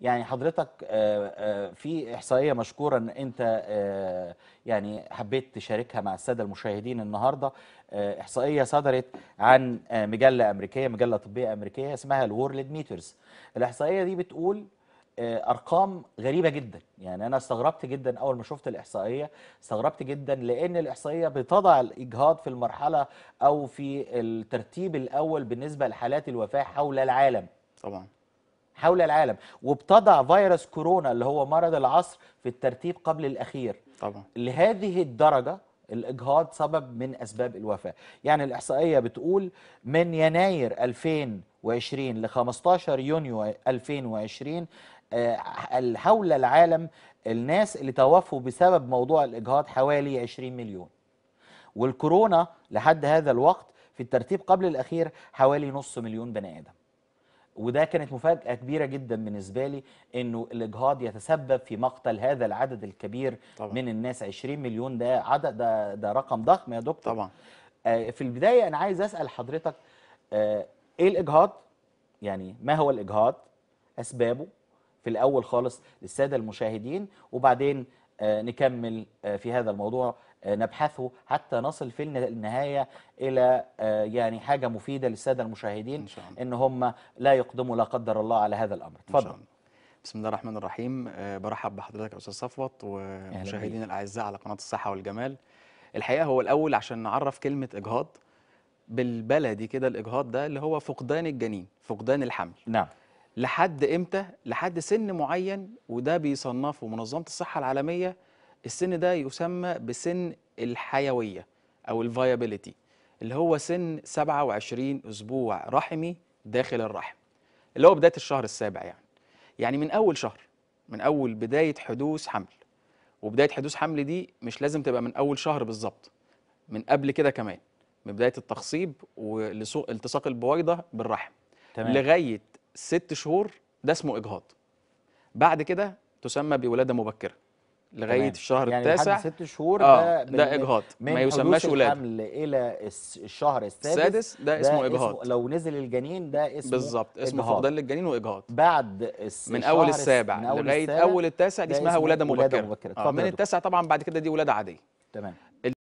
يعني حضرتك آه، آه، في احصائيه مشكوره ان انت آه، يعني حبيت تشاركها مع الساده المشاهدين النهارده احصائيه صدرت عن مجله امريكيه مجله طبيه امريكيه اسمها الورلد ميترز الاحصائيه دي بتقول ارقام غريبه جدا يعني انا استغربت جدا اول ما شفت الاحصائيه استغربت جدا لان الاحصائيه بتضع الاجهاض في المرحله او في الترتيب الاول بالنسبه لحالات الوفاه حول العالم طبعا حول العالم وبتضع فيروس كورونا اللي هو مرض العصر في الترتيب قبل الأخير طبعا. لهذه الدرجة الإجهاض سبب من أسباب الوفاة يعني الإحصائية بتقول من يناير 2020 ل 15 يونيو 2020 آه، حول العالم الناس اللي توفوا بسبب موضوع الإجهاض حوالي 20 مليون والكورونا لحد هذا الوقت في الترتيب قبل الأخير حوالي نص مليون بني آدم وده كانت مفاجأة كبيرة جدا بالنسبة لي انه الاجهاض يتسبب في مقتل هذا العدد الكبير طبعا. من الناس 20 مليون ده عدد ده, ده رقم ضخم يا دكتور طبعا آه، في البداية انا عايز اسأل حضرتك آه، ايه الاجهاض يعني ما هو الاجهاض اسبابه في الاول خالص للسادة المشاهدين وبعدين آه، نكمل آه، في هذا الموضوع آه، نبحثه حتى نصل في النهاية إلى يعني حاجة مفيدة للسادة المشاهدين إن, شاء الله. إن هم لا يقدموا لا قدر الله على هذا الأمر تفضل بسم الله الرحمن الرحيم برحب بحضرتك أستاذ صفوت ومشاهدين الأعزاء على قناة الصحة والجمال الحقيقة هو الأول عشان نعرف كلمة إجهاض بالبلدي كده الإجهاض ده اللي هو فقدان الجنين فقدان الحمل نعم لحد امتى لحد سن معين وده بيصنفه منظمه الصحه العالميه السن ده يسمى بسن الحيويه او الفايابيليتي اللي هو سن 27 اسبوع رحمي داخل الرحم اللي هو بدايه الشهر السابع يعني يعني من اول شهر من اول بدايه حدوث حمل وبدايه حدوث حمل دي مش لازم تبقى من اول شهر بالظبط من قبل كده كمان من بدايه التخصيب والتصاق البويضه بالرحم تمام. لغايه ست شهور ده اسمه اجهاض بعد كده تسمى بولاده مبكره لغايه تمام. الشهر يعني التاسع ست شهور آه ده, ده اجهاض ما يسماش ولاده من الحمل الى الشهر السادس, السادس ده, ده اسمه اجهاض لو نزل الجنين ده اسمه بالظبط اسمه فقدان للجنين واجهاض بعد من اول السابع من أول لغايه السابع اول التاسع دي اسمها ولاده مبكره, مبكرة. آه من التاسع طبعا بعد كده دي ولاده عاديه تمام